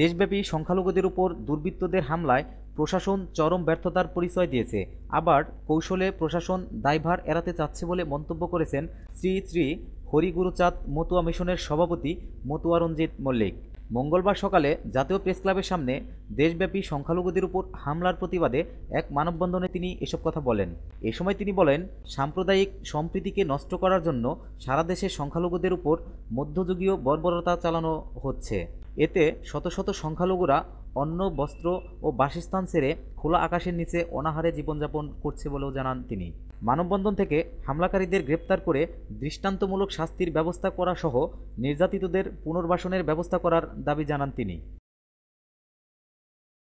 দেশব্যাপী সংখ্যালঘুদের উপর দুর্বৃত্তদের হামলায় প্রশাসন চরম ব্যর্থতার পরিচয় দিয়েছে আবার কৌশলে প্রশাসন দায়ভার এড়াতে চাচ্ছে বলে মন্তব্য করেছেন শ্রী শ্রী হরিগুরুচাঁদ মতুয়া মিশনের সভাপতি মতুয়া রঞ্জিত মল্লিক মঙ্গলবার সকালে জাতীয় প্রেসক্লাবের সামনে দেশব্যাপী সংখ্যালঘুদের উপর হামলার প্রতিবাদে এক মানববন্ধনে তিনি এসব কথা বলেন এ সময় তিনি বলেন সাম্প্রদায়িক সম্প্রীতিকে নষ্ট করার জন্য সারা দেশে সংখ্যালঘুদের উপর মধ্যযুগীয় বর্বরতা চালানো হচ্ছে এতে শত শত সংখ্যালঘুরা অন্ন বস্ত্র ও বাসস্থান সেরে খোলা আকাশের নিচে অনাহারে জীবনযাপন করছে বলেও জানান তিনি মানববন্ধন থেকে হামলাকারীদের গ্রেপ্তার করে দৃষ্টান্তমূলক শাস্তির ব্যবস্থা করা সহ নির্যাতিতদের পুনর্বাসনের ব্যবস্থা করার দাবি জানান তিনি